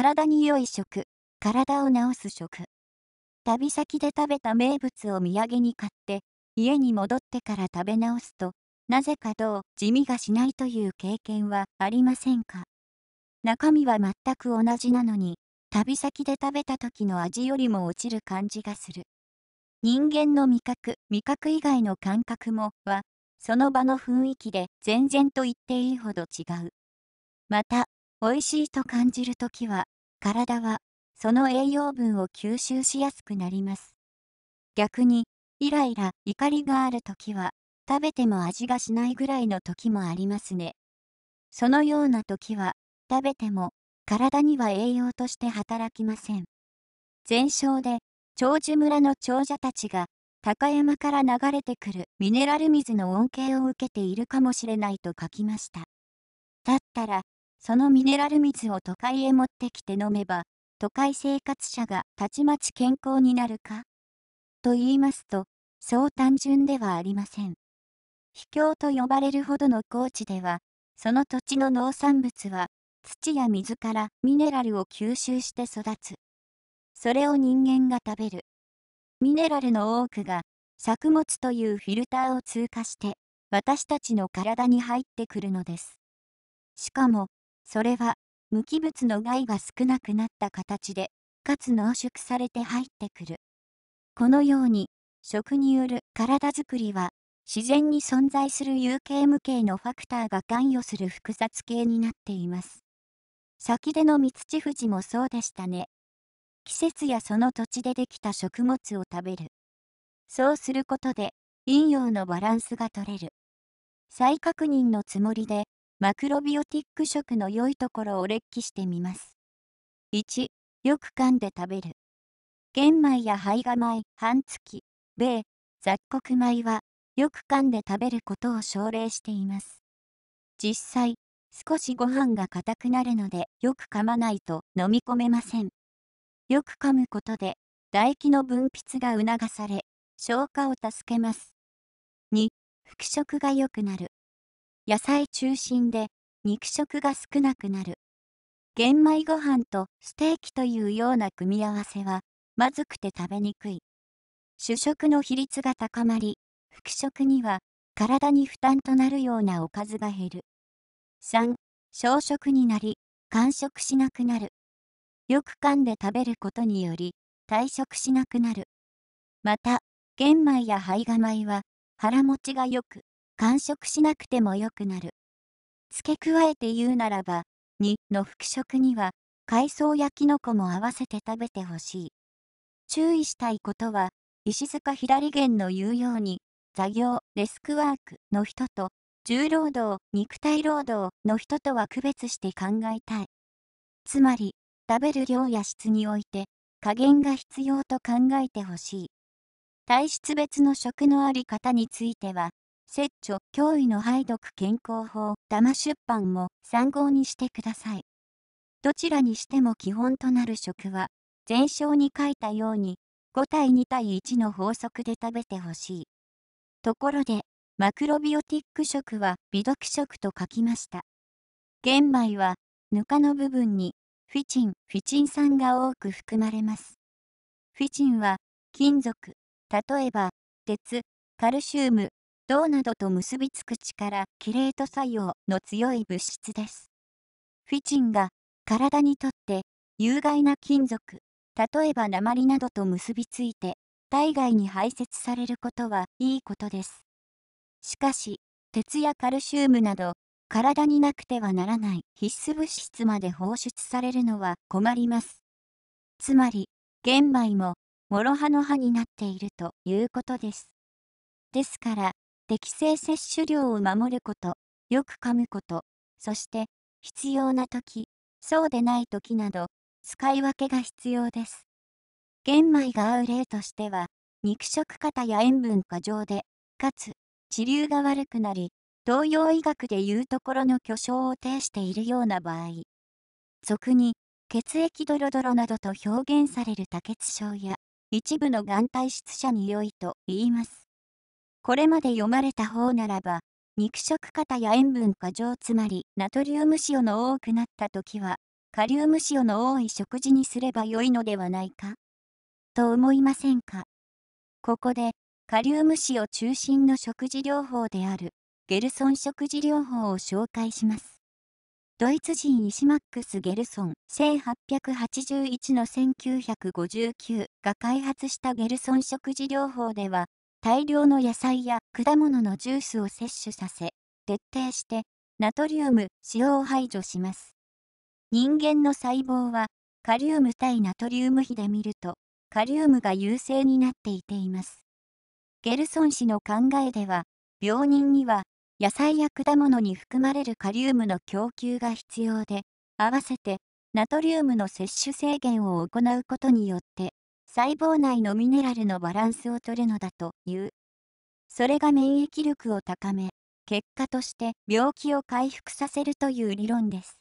体に良い食、体を治す食。旅先で食べた名物を土産に買って、家に戻ってから食べ直すと、なぜかどう地味がしないという経験はありませんか中身は全く同じなのに、旅先で食べた時の味よりも落ちる感じがする。人間の味覚、味覚以外の感覚もは、その場の雰囲気で全然と言っていいほど違う。また、美味しいと感じるときは、体はその栄養分を吸収しやすくなります。逆に、イライラ、怒りがあるときは、食べても味がしないぐらいの時もありますね。そのような時は、食べても体には栄養として働きません。全焼で、長寿村の長者たちが、高山から流れてくるミネラル水の恩恵を受けているかもしれないと書きました。だったら、そのミネラル水を都会へ持ってきて飲めば、都会生活者がたちまち健康になるかと言いますと、そう単純ではありません。秘境と呼ばれるほどの高地では、その土地の農産物は、土や水からミネラルを吸収して育つ。それを人間が食べる。ミネラルの多くが、作物というフィルターを通過して、私たちの体に入ってくるのです。しかも、それは無機物の害が少なくなった形でかつ濃縮されて入ってくるこのように食による体づくりは自然に存在する有形無形のファクターが関与する複雑系になっています先での三土富士もそうでしたね季節やその土地でできた食物を食べるそうすることで陰陽のバランスが取れる再確認のつもりでマクロビオティック食の良いところを列記してみます。1、よく噛んで食べる。玄米や胚芽米、半月、米、雑穀米は、よく噛んで食べることを奨励しています。実際、少しご飯が硬くなるので、よく噛まないと飲み込めません。よく噛むことで、唾液の分泌が促され、消化を助けます。2、復食が良くなる。野菜中心で肉食が少なくなる。玄米ご飯とステーキというような組み合わせは、まずくて食べにくい。主食の比率が高まり、副食には体に負担となるようなおかずが減る。3、小食になり、完食しなくなる。よく噛んで食べることにより、退食しなくなる。また、玄米や胚芽米は腹持ちが良く、完食しなくても良くなる。付け加えて言うならば、2の復食には、海藻やキノコも合わせて食べてほしい。注意したいことは、石塚左源の言うように、座業、デスクワークの人と、重労働、肉体労働の人とは区別して考えたい。つまり、食べる量や質において、加減が必要と考えてほしい。体質別の食のあり方については、摂著、脅威の排毒健康法、玉出版も参考にしてください。どちらにしても基本となる食は、前章に書いたように、5対2対1の法則で食べてほしい。ところで、マクロビオティック食は微毒食と書きました。玄米は、ぬかの部分に、フィチン、フィチン酸が多く含まれます。フィチンは、金属、例えば、鉄、カルシウム、銅などと結びつく力、キレート作用の強い物質です。フィチンが体にとって有害な金属、例えば鉛などと結びついて体外に排泄されることはいいことです。しかし、鉄やカルシウムなど体になくてはならない必須物質まで放出されるのは困ります。つまり、玄米も、諸刃の刃になっているということです。ですから、適正摂取量を守ること、よく噛むこと、そして必要な時、そうでない時など、使い分けが必要です。玄米が合う例としては、肉食型や塩分過剰で、かつ、治流が悪くなり、東洋医学でいうところの巨匠を呈しているような場合、俗に、血液ドロドロなどと表現される多血症や、一部のがん体質者に良いと言います。これまで読まれた方ならば、肉食型や塩分過剰つまりナトリウム塩の多くなった時は、カリウム塩の多い食事にすれば良いのではないかと思いませんかここで、カリウム塩中心の食事療法である、ゲルソン食事療法を紹介します。ドイツ人イシマックス・ゲルソン1881 1959が開発したゲルソン食事療法では大量の野菜や果物のジュースを摂取させ、徹底してナトリウム、塩を排除します。人間の細胞は、カリウム対ナトリウム比で見ると、カリウムが優勢になっていています。ゲルソン氏の考えでは、病人には野菜や果物に含まれるカリウムの供給が必要で、合わせてナトリウムの摂取制限を行うことによって、細胞内のミネラルのバランスをとるのだという。それが免疫力を高め、結果として病気を回復させるという理論です。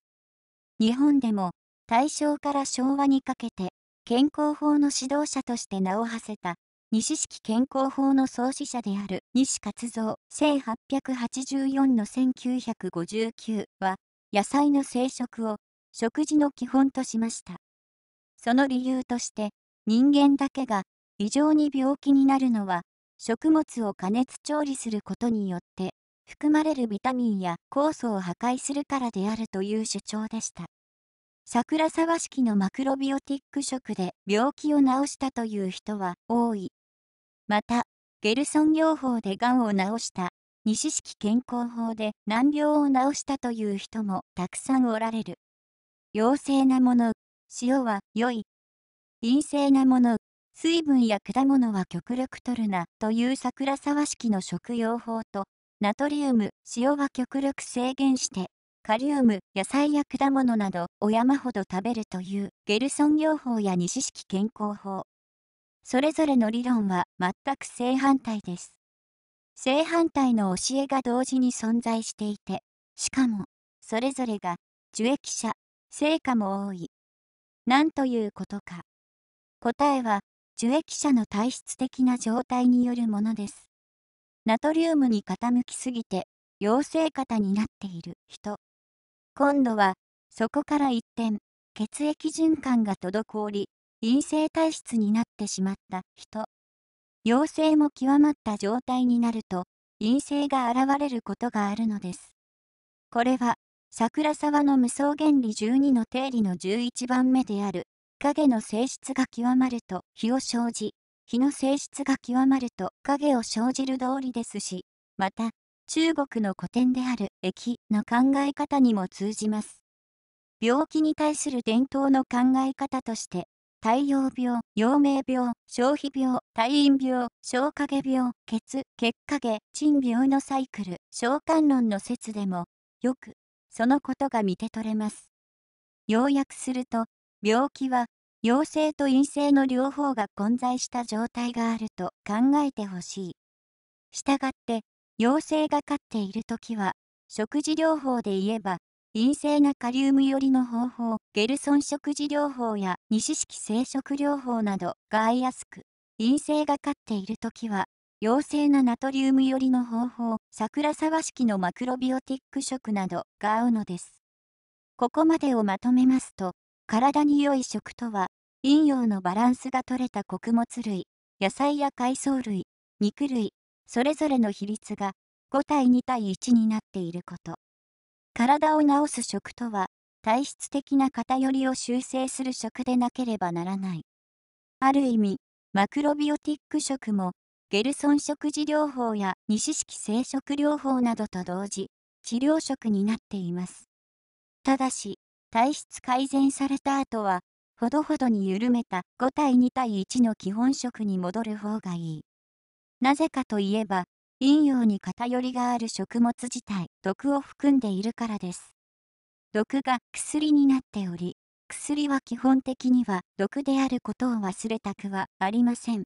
日本でも大正から昭和にかけて健康法の指導者として名を馳せた西式健康法の創始者である西勝蔵1884の1959は野菜の生食を食事の基本としました。その理由として人間だけが異常に病気になるのは、食物を加熱調理することによって、含まれるビタミンや酵素を破壊するからであるという主張でした。桜沢式のマクロビオティック食で病気を治したという人は多い。また、ゲルソン療法でがんを治した、西式健康法で難病を治したという人もたくさんおられる。陽性なもの、塩は良い陰性なもの、水分や果物は極力取るなという桜沢式の食用法と、ナトリウム、塩は極力制限して、カリウム、野菜や果物などを山ほど食べるというゲルソン療法や西式健康法。それぞれの理論は全く正反対です。正反対の教えが同時に存在していて、しかも、それぞれが受益者、成果も多い。なんということか。答えは、樹液者の体質的な状態によるものです。ナトリウムに傾きすぎて、陽性型になっている人。今度は、そこから一転、血液循環が滞り、陰性体質になってしまった人。陽性も極まった状態になると、陰性が現れることがあるのです。これは、桜沢の無双原理12の定理の11番目である、影の性質が極まると火を生じ、火の性質が極まると影を生じる通りですし、また、中国の古典である疫の考え方にも通じます。病気に対する伝統の考え方として、太陽病、陽明病、消費病、退院病、消化下病、血、血化下、腎病のサイクル、召喚論の説でも、よく、そのことが見て取れます。要約すると、病気は陽性と陰性の両方が混在した状態があると考えてほしい。したがって陽性が飼っている時は食事療法で言えば陰性がカリウム寄りの方法ゲルソン食事療法や西式生殖療法などが合いやすく陰性が飼っている時は陽性なナトリウム寄りの方法桜沢式のマクロビオティック食などが合うのです。ここまでをまとめますと体に良い食とは、陰陽のバランスが取れた穀物類、野菜や海藻類、肉類、それぞれの比率が5対2対1になっていること。体を治す食とは、体質的な偏りを修正する食でなければならない。ある意味、マクロビオティック食も、ゲルソン食事療法や西式生殖療法などと同時、治療食になっています。ただし、体質改善された後は、ほどほどに緩めた5対2対1の基本食に戻る方がいい。なぜかといえば、陰陽に偏りがある食物自体、毒を含んでいるからです。毒が薬になっており、薬は基本的には毒であることを忘れたくはありません。